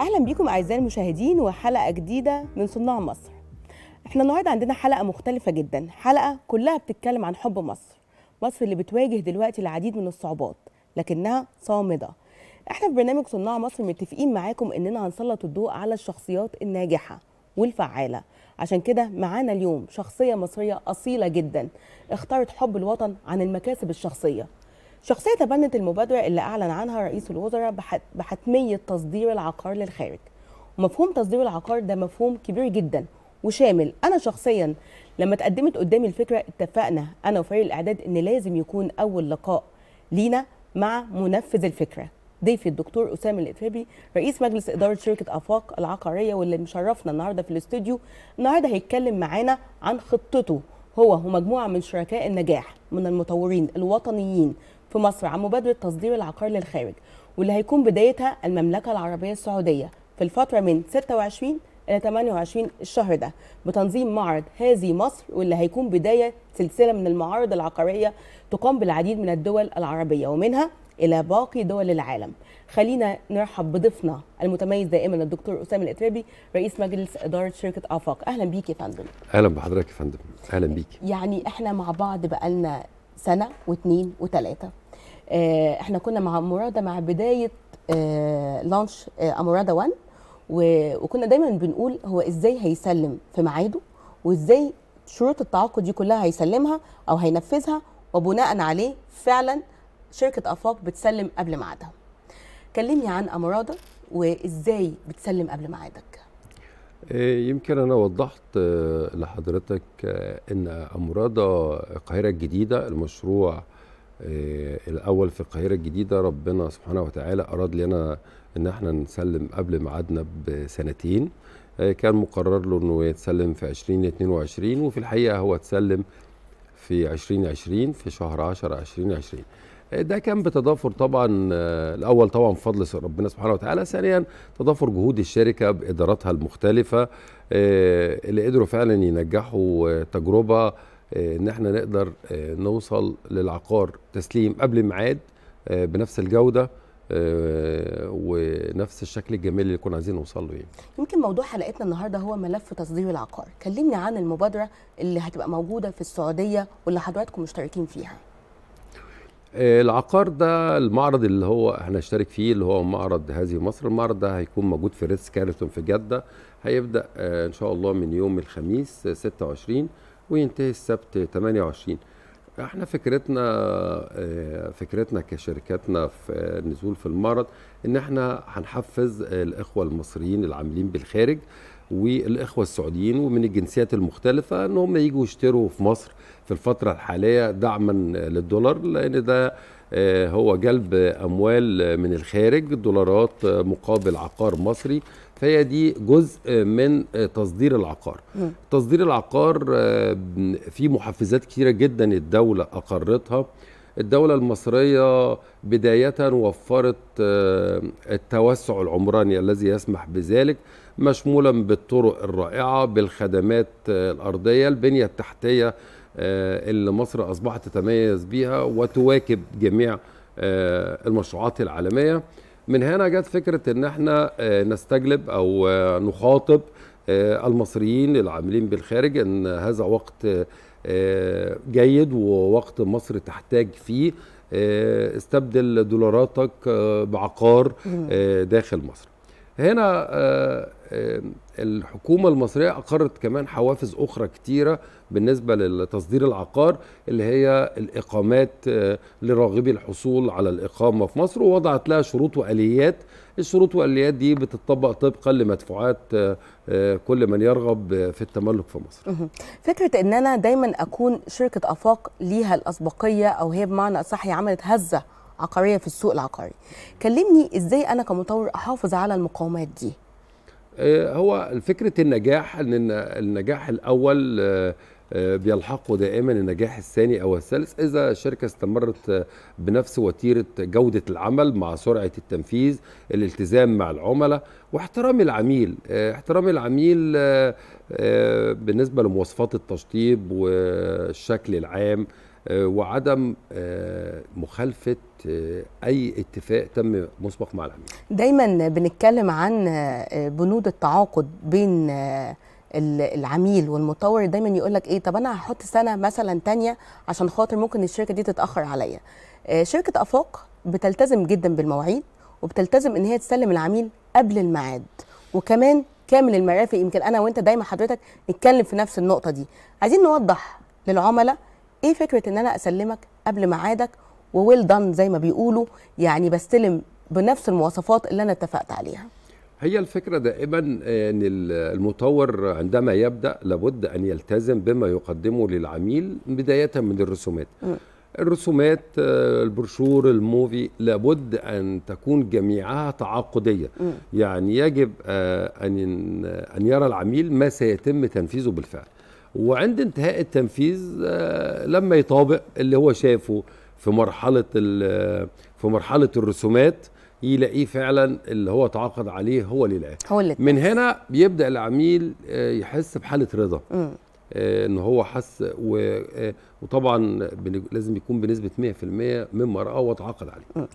اهلا بيكم اعزائي المشاهدين وحلقه جديده من صناع مصر احنا النهارده عندنا حلقه مختلفه جدا حلقه كلها بتتكلم عن حب مصر مصر اللي بتواجه دلوقتي العديد من الصعوبات لكنها صامده احنا في برنامج صناع مصر متفقين معاكم اننا هنسلط الضوء على الشخصيات الناجحه والفعاله عشان كده معانا اليوم شخصيه مصريه اصيله جدا اختارت حب الوطن عن المكاسب الشخصيه شخصية تبنت المبادرة اللي أعلن عنها رئيس الوزراء بحتمية تصدير العقار للخارج ومفهوم تصدير العقار ده مفهوم كبير جدا وشامل أنا شخصيا لما اتقدمت قدامي الفكرة اتفقنا أنا وفريق الإعداد إن لازم يكون أول لقاء لينا مع منفذ الفكرة ضيفي الدكتور أسامة الإفريبي رئيس مجلس إدارة شركة آفاق العقارية واللي مشرفنا النهاردة في الاستوديو النهاردة هيتكلم معانا عن خطته هو ومجموعة من شركاء النجاح من المطورين الوطنيين في مصر عن مبادرة تصدير العقار للخارج واللي هيكون بدايتها المملكة العربية السعودية في الفترة من 26 إلى 28 الشهر ده بتنظيم معرض هذه مصر واللي هيكون بداية سلسلة من المعارض العقارية تقام بالعديد من الدول العربية ومنها إلى باقي دول العالم خلينا نرحب بضيفنا المتميز دائما الدكتور أسامة الإتربي رئيس مجلس إدارة شركة آفاق أهلا بيك يا فندم أهلا بحضرتك يا فندم أهلا بيك يعني إحنا مع بعض بقالنا سنة واثنين وثلاثة آه، احنا كنا مع مرادة مع بدايه آه، لانش آه، امورادا 1 وكنا دايما بنقول هو ازاي هيسلم في ميعاده وازاي شروط التعاقد دي كلها هيسلمها او هينفذها وبناء عليه فعلا شركه افاق بتسلم قبل ميعادها كلمني عن امرادة وازاي بتسلم قبل ميعادك يمكن انا وضحت لحضرتك ان امرادة القاهره الجديده المشروع آه، الاول في القاهره الجديده ربنا سبحانه وتعالى اراد لنا ان احنا نسلم قبل ميعادنا بسنتين آه، كان مقرر له انه يتسلم في 2022 وفي الحقيقه هو اتسلم في 2020 في شهر 10 2020 آه، ده كان بتضافر طبعا الاول طبعا بفضل ربنا سبحانه وتعالى ثانيا تضافر جهود الشركه باداراتها المختلفه اللي قدروا فعلا ينجحوا تجربه آه، ان احنا نقدر آه، نوصل للعقار تسليم قبل الميعاد آه، بنفس الجوده ونفس الشكل الجميل اللي كنا عايزين نوصل له يعني. يمكن موضوع حلقتنا النهارده هو ملف تصدير العقار، كلمني عن المبادره اللي هتبقى موجوده في السعوديه واللي حضراتكم مشتركين فيها. العقار ده المعرض اللي هو هنشترك فيه اللي هو معرض هذه مصر، المعرض ده هيكون موجود في ريتس كارلتون في جده، هيبدا ان شاء الله من يوم الخميس 26 وينتهي السبت 28 احنا فكرتنا آه، فكرتنا كشركاتنا في النزول في المعرض ان احنا هنحفز الاخوه المصريين العاملين بالخارج والاخوه السعوديين ومن الجنسيات المختلفه ان هم يجوا يشتروا في مصر في الفتره الحاليه دعما للدولار لان ده آه، هو جلب اموال من الخارج دولارات مقابل عقار مصري فهي دي جزء من آه، تصدير العقار م. تصدير العقار آه، في محفزات كتيرة جدا الدولة أقرتها الدولة المصرية بداية وفرت آه، التوسع العمراني الذي يسمح بذلك مشمولا بالطرق الرائعة بالخدمات الأرضية البنية التحتية اللي مصر أصبحت تتميز بيها وتواكب جميع المشروعات العالمية من هنا جت فكره ان احنا آه، نستجلب او آه، نخاطب آه، المصريين العاملين بالخارج ان هذا وقت جيد ووقت مصر تحتاج فيه استبدل دولاراتك بعقار داخل مصر هنا آه، آه، الحكومة المصرية أقرت كمان حوافز أخرى كتيرة بالنسبة لتصدير العقار اللي هي الإقامات آه، لراغبي الحصول على الإقامة في مصر ووضعت لها شروط وآليات الشروط والآليات دي بتطبق طبقا لمدفوعات كل من يرغب في التملك في مصر فكرة أن أنا دايما أكون شركة أفاق ليها الأسبقية أو هي بمعنى أصح عملت هزة عقاريه في السوق العقاري كلمني ازاي انا كمطور احافظ على المقاومات دي آه، هو فكره النجاح ان النجاح الاول آه، آه، بيلحقه دائما النجاح الثاني او الثالث اذا الشركه استمرت بنفس وتيره جوده العمل مع سرعه التنفيذ الالتزام مع العملاء واحترام العميل احترام العميل بالنسبه لمواصفات التشطيب والشكل العام آه، وعدم آه، مخالفه آه، اي اتفاق تم مسبق مع العميل. دايما بنتكلم عن بنود التعاقد بين العميل والمطور دايما يقول لك ايه طب انا هحط سنه مثلا تانية عشان خاطر ممكن الشركه دي تتاخر عليا. شركه افاق بتلتزم جدا بالمواعيد وبتلتزم ان هي تسلم العميل قبل الميعاد وكمان كامل المرافق يمكن انا وانت دايما حضرتك نتكلم في نفس النقطه دي. عايزين نوضح للعملاء ايه فكره ان انا اسلمك قبل ميعادك وويل دان زي ما بيقولوا يعني بستلم بنفس المواصفات اللي انا اتفقت عليها هي الفكره دائما ان المطور عندما يبدا لابد ان يلتزم بما يقدمه للعميل بدايه من الرسومات الرسومات البروشور الموفي لابد ان تكون جميعها تعاقديه يعني يجب آه، ان ان يرى العميل ما سيتم تنفيذه بالفعل وعند انتهاء التنفيذ آه، لما يطابق اللي هو شافه في مرحله آه، في مرحله الرسومات يلاقيه فعلا اللي هو اتعاقد عليه هو اللي لقاه هو اللي من هنا بيبدا العميل آه، يحس بحاله رضا م. ان هو حس وطبعا لازم يكون بنسبه 100% مما راه وتعاقد عليه م.